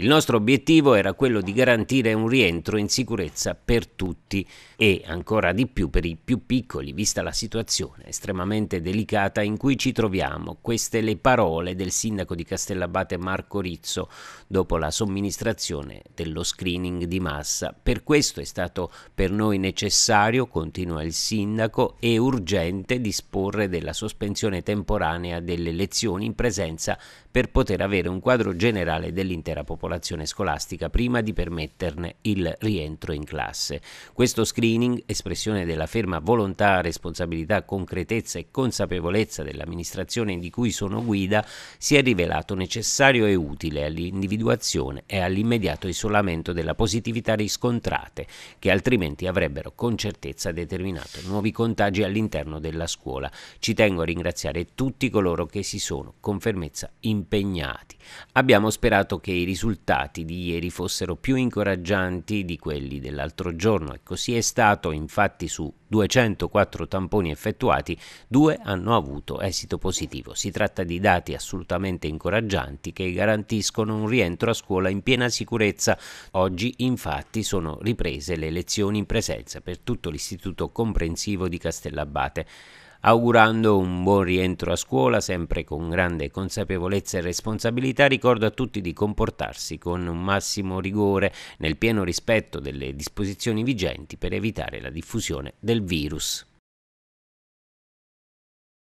Il nostro obiettivo era quello di garantire un rientro in sicurezza per tutti e ancora di più per i più piccoli, vista la situazione estremamente delicata in cui ci troviamo. Queste le parole del sindaco di Castellabate Marco Rizzo dopo la somministrazione dello screening di massa. Per questo è stato per noi necessario, continua il sindaco, e urgente disporre della sospensione temporanea delle elezioni in presenza per poter avere un quadro generale dell'intera popolazione popolazione scolastica prima di permetterne il rientro in classe. Questo screening, espressione della ferma volontà, responsabilità, concretezza e consapevolezza dell'amministrazione di cui sono guida, si è rivelato necessario e utile all'individuazione e all'immediato isolamento della positività riscontrate, che altrimenti avrebbero con certezza determinato nuovi contagi all'interno della scuola. Ci tengo a ringraziare tutti coloro che si sono con fermezza impegnati. Abbiamo sperato che i risultati risultati di ieri fossero più incoraggianti di quelli dell'altro giorno e così è stato, infatti su 204 tamponi effettuati, due hanno avuto esito positivo. Si tratta di dati assolutamente incoraggianti che garantiscono un rientro a scuola in piena sicurezza. Oggi infatti sono riprese le lezioni in presenza per tutto l'istituto comprensivo di Castellabate augurando un buon rientro a scuola, sempre con grande consapevolezza e responsabilità, ricordo a tutti di comportarsi con un massimo rigore nel pieno rispetto delle disposizioni vigenti per evitare la diffusione del virus.